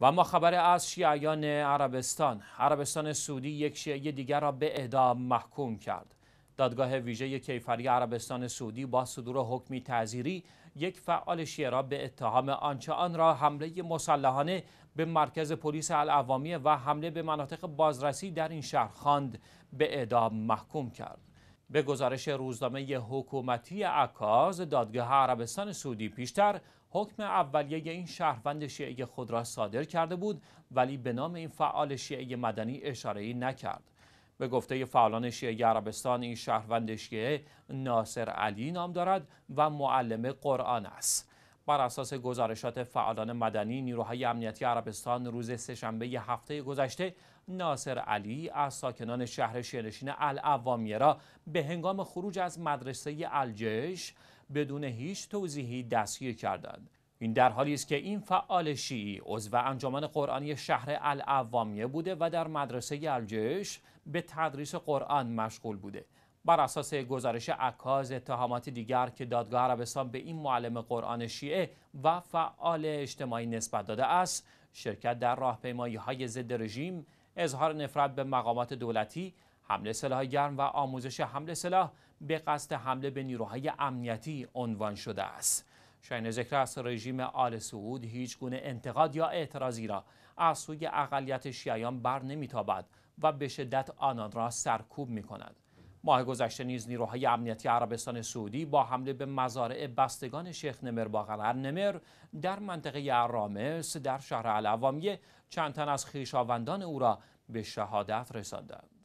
و ما خبر از شیعیان عربستان عربستان سعودی یک شیعه دیگر را به اعدام محکوم کرد دادگاه ویژه کیفری عربستان سعودی با صدور حکمی تعزیری یک فعال شیعه را به اتهام آنچه آن را حمله مسلحانه به مرکز پلیس العوامیه و حمله به مناطق بازرسی در این شهر خواند به اعدام محکوم کرد به گزارش روزنامه حکومتی عکاز دادگاه عربستان سعودی پیشتر حکم اولیه این شهروند شیعه خود را صادر کرده بود ولی به نام این فعال شیعه مدنی اشاره نکرد به گفته فعالان شیعه عربستان این شهروند شیعه ناصر علی نام دارد و معلم قرآن است بر اساس گزارشات فعالان مدنی نیروهای امنیتی عربستان روز سهشنبه هفته گذشته ناصر علی از ساکنان شهر شیرنشین العوامیه را به هنگام خروج از مدرسه الجش بدون هیچ توضیحی دستگیر کردند این در حالی است که این فعال شیعی عضو انجمن قرآنی شهر العوامیه بوده و در مدرسه الجش به تدریس قرآن مشغول بوده بر اساس گزارش عکاز اتهامات دیگر که دادگاه عربستان به این معلم قرآن شیعه و فعال اجتماعی نسبت داده است شرکت در راهپیمایی های ضد رژیم اظهار نفرت به مقامات دولتی حمله سلاح گرم و آموزش حمله سلاح به قصد حمله به نیروهای امنیتی عنوان شده است شاین ذکر است رژیم آل سعود هیچ گونه انتقاد یا اعتراضی را از سوی اقلیت شیعیان بر نمیتابد و به شدت آنان را سرکوب می کند. ماه گذشته نیز نیروهای امنیتی عربستان سعودی با حمله به مزارع بستگان شیخ نمر باقر نمر در منطقه ارامس در شهر العوامیه چند تن از خیشاوندان او را به شهادت رساندند.